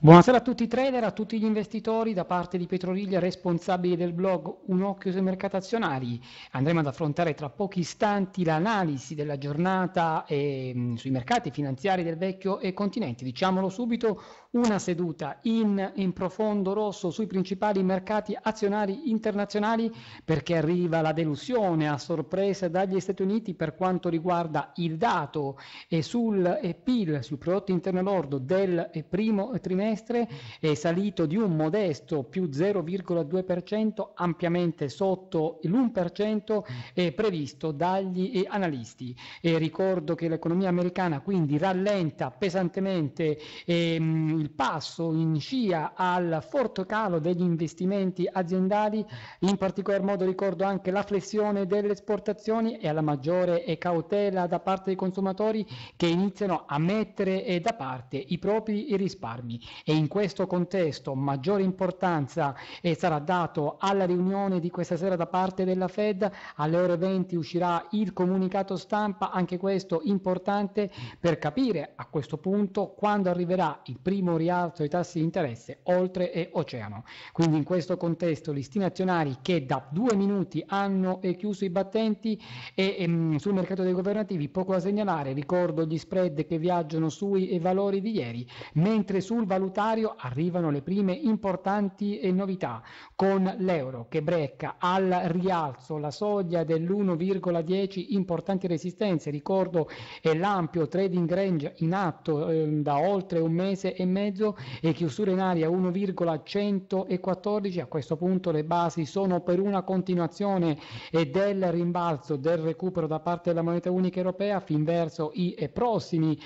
Buonasera a tutti i trader, a tutti gli investitori, da parte di Petro Petroriglia, responsabile del blog Un occhio sui mercati azionari. Andremo ad affrontare tra pochi istanti l'analisi della giornata eh, sui mercati finanziari del vecchio e continente. Diciamolo subito, una seduta in, in, profondo rosso sui principali mercati azionari internazionali perché arriva la delusione a sorpresa dagli Stati Uniti per quanto riguarda il dato e sul e PIL, sul prodotto interno lordo del primo trimestre è salito di un modesto più 0,2% ampiamente sotto l'1% eh, previsto dagli eh, analisti. E ricordo che l'economia americana quindi rallenta pesantemente ehm, il passo in scia al forte calo degli investimenti aziendali, in particolar modo ricordo anche la flessione delle esportazioni e alla maggiore cautela da parte dei consumatori che iniziano a mettere da parte i propri risparmi e in questo contesto maggiore importanza eh, sarà dato alla riunione di questa sera da parte della Fed, alle ore 20 uscirà il comunicato stampa, anche questo importante per capire a questo punto quando arriverà il primo primo rialzo dei tassi di interesse oltre e oceano. Quindi in questo contesto gli isti nazionali che da due minuti hanno chiuso i battenti e, e, ehm, sul mercato dei governativi poco da segnalare, ricordo gli spread che viaggiano sui valori di ieri, mentre sul valutario arrivano le prime importanti novità con l'euro che brecca al rialzo la soglia dell'1,10 importanti resistenze, ricordo l'ampio trading range in atto eh, da oltre un mese e mezzo 1,5 e chiusura in aria 1,114. A questo punto le basi sono per una continuazione del rimbalzo del recupero da parte della moneta unica europea, fin verso i prossimi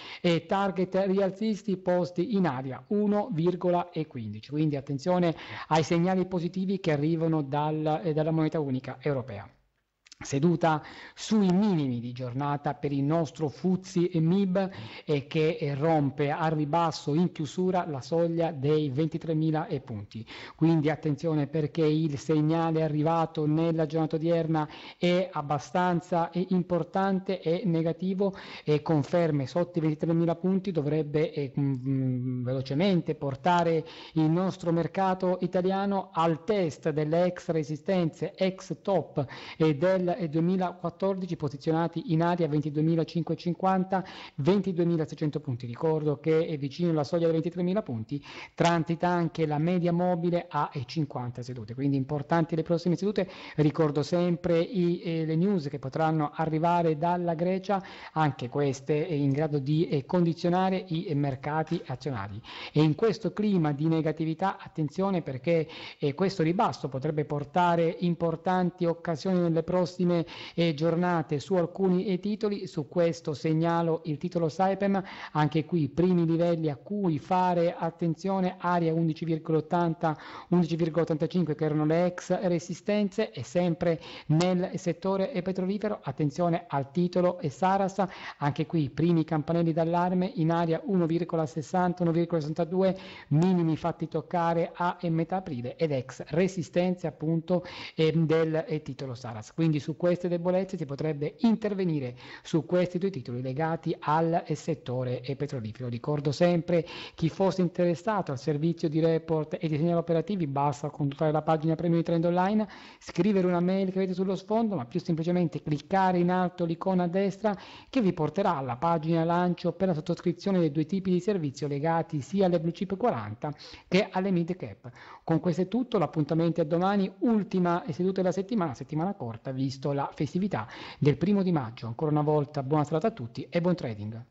target rialzisti posti in aria 1,15. Quindi attenzione ai segnali positivi che arrivano dal, eh, dalla moneta unica europea seduta sui minimi di giornata per il nostro Fuzzi e Mib e che eh, rompe a ribasso in chiusura la soglia dei 23.000 punti. Quindi attenzione perché il segnale arrivato nella giornata odierna è abbastanza importante e negativo e conferme sotto i 23.000 punti dovrebbe eh, mh, mm, mm, velocemente portare il nostro mercato italiano al test delle ex resistenze, ex top e della 2000 e 2014 posizionati in aria 22.550, 22.600 punti. Ricordo che è vicino alla soglia dei 23.000 punti, transita anche la media mobile a 50 sedute, quindi importanti le prossime sedute. Ricordo sempre i, eh, le news che potranno arrivare dalla Grecia, anche queste in grado di eh, condizionare i eh, mercati azionari. E in questo clima di negatività, attenzione perché eh, questo ribasso potrebbe portare importanti occasioni nelle prossime prossime eh, giornate su alcuni eh, titoli. Su questo segnalo il titolo Saipem, anche qui primi livelli a cui fare attenzione, area 11,80, 11,85 che erano le ex resistenze e sempre nel settore eh, petrolifero, attenzione al titolo e eh, Saras, anche qui primi campanelli d'allarme in area 1,60, 1,62, minimi fatti toccare a metà aprile ed ex resistenze appunto eh, del eh, titolo Saras. Quindi su queste debolezze si potrebbe intervenire su questi due titoli legati al settore petrolifero. Ricordo sempre chi fosse interessato al servizio di report e di segnali operativi, basta consultare la pagina premium di Trend Online, scrivere una mail che avete sullo sfondo, ma più semplicemente cliccare in alto l'icona a destra che vi porterà alla pagina lancio per la sottoscrizione dei due tipi di servizio legati sia alle Blue Chip 40 che alle Mid Cap. Con questo è tutto, l'appuntamento è domani, ultima seduta della settimana, settimana corta, vi visto la festività del primo di maggio. Ancora una volta buona serata a tutti e buon trading.